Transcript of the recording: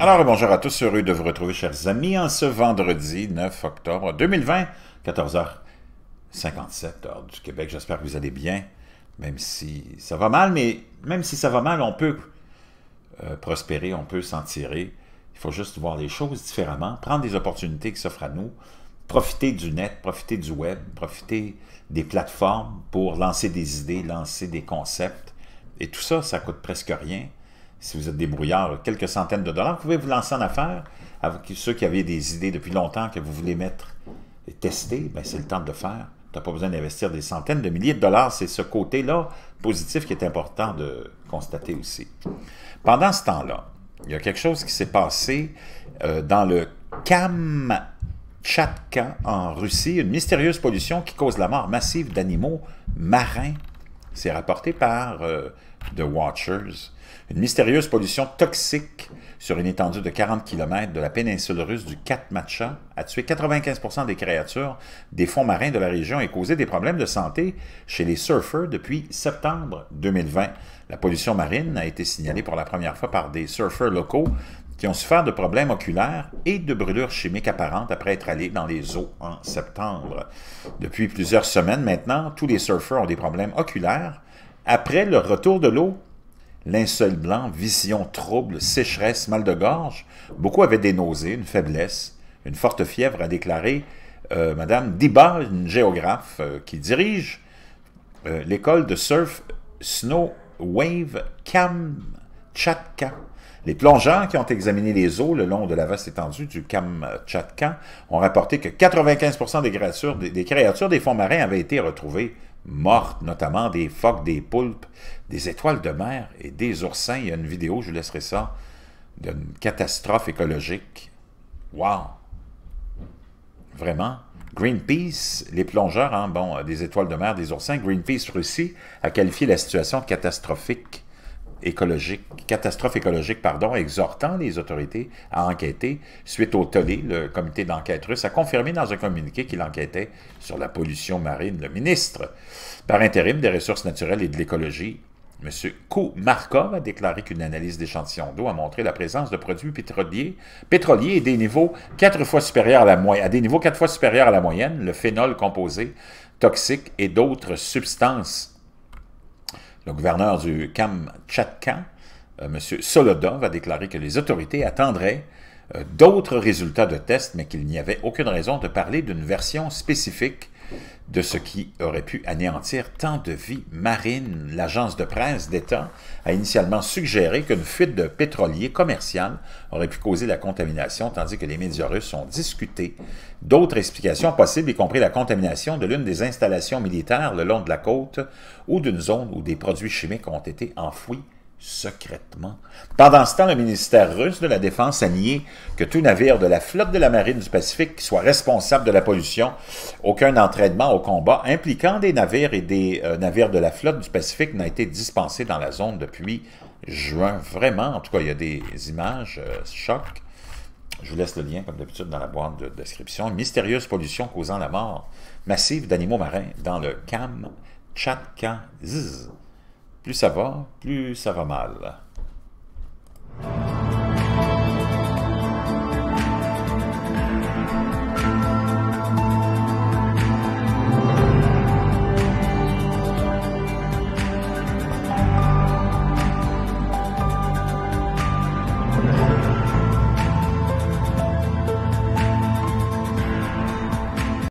Alors, bonjour à tous, heureux de vous retrouver, chers amis, en ce vendredi 9 octobre 2020, 14h57, heure du Québec. J'espère que vous allez bien, même si ça va mal, mais même si ça va mal, on peut euh, prospérer, on peut s'en tirer. Il faut juste voir les choses différemment, prendre des opportunités qui s'offrent à nous, profiter du net, profiter du web, profiter des plateformes pour lancer des idées, lancer des concepts. Et tout ça, ça coûte presque rien si vous êtes débrouillard, quelques centaines de dollars, vous pouvez vous lancer en affaires. Avec ceux qui avaient des idées depuis longtemps que vous voulez mettre et tester, ben, c'est le temps de le faire. Tu n'as pas besoin d'investir des centaines de milliers de dollars. C'est ce côté-là positif qui est important de constater aussi. Pendant ce temps-là, il y a quelque chose qui s'est passé euh, dans le Kamchatka en Russie, une mystérieuse pollution qui cause la mort massive d'animaux marins c'est rapporté par euh, The Watchers. Une mystérieuse pollution toxique sur une étendue de 40 km de la péninsule russe du Katmacha a tué 95 des créatures des fonds marins de la région et causé des problèmes de santé chez les surfeurs depuis septembre 2020. La pollution marine a été signalée pour la première fois par des surfeurs locaux qui ont souffert de problèmes oculaires et de brûlures chimiques apparentes après être allés dans les eaux en septembre. Depuis plusieurs semaines maintenant, tous les surfeurs ont des problèmes oculaires. Après le retour de l'eau, linceul blanc, vision trouble, sécheresse, mal de gorge, beaucoup avaient des nausées, une faiblesse, une forte fièvre, a déclaré Mme euh, Madame Diba, une géographe euh, qui dirige euh, l'école de surf Snow Wave Cam les plongeurs qui ont examiné les eaux le long de la vaste étendue du Kamtchatka ont rapporté que 95 des créatures des, créatures des fonds marins avaient été retrouvées mortes, notamment des phoques, des poulpes, des étoiles de mer et des oursins. Il y a une vidéo, je vous laisserai ça, d'une catastrophe écologique. Wow! Vraiment? Greenpeace, les plongeurs, hein, bon, euh, des étoiles de mer, des oursins, Greenpeace Russie a qualifié la situation catastrophique écologique, catastrophe écologique, pardon, exhortant les autorités à enquêter suite au tollé. Le comité d'enquête russe a confirmé dans un communiqué qu'il enquêtait sur la pollution marine. Le ministre, par intérim des ressources naturelles et de l'écologie, M. Koumarkov a déclaré qu'une analyse d'échantillons d'eau a montré la présence de produits pétroliers, pétroliers des niveaux quatre fois supérieurs à, la à des niveaux quatre fois supérieurs à la moyenne, le phénol composé toxique et d'autres substances le gouverneur du Kamtchatka, euh, M. Solodov, a déclaré que les autorités attendraient euh, d'autres résultats de tests, mais qu'il n'y avait aucune raison de parler d'une version spécifique de ce qui aurait pu anéantir tant de vies marines. L'agence de presse d'État a initialement suggéré qu'une fuite de pétrolier commercial aurait pu causer la contamination, tandis que les médias russes ont discuté d'autres explications possibles, y compris la contamination de l'une des installations militaires le long de la côte ou d'une zone où des produits chimiques ont été enfouis secrètement. Pendant ce temps, le ministère russe de la Défense a nié que tout navire de la flotte de la marine du Pacifique soit responsable de la pollution. Aucun entraînement au combat impliquant des navires et des euh, navires de la flotte du Pacifique n'a été dispensé dans la zone depuis juin. Vraiment, en tout cas, il y a des images euh, choc. Je vous laisse le lien, comme d'habitude, dans la boîte de description. Mystérieuse pollution causant la mort massive d'animaux marins dans le Kamtchatka plus ça va, plus ça va mal.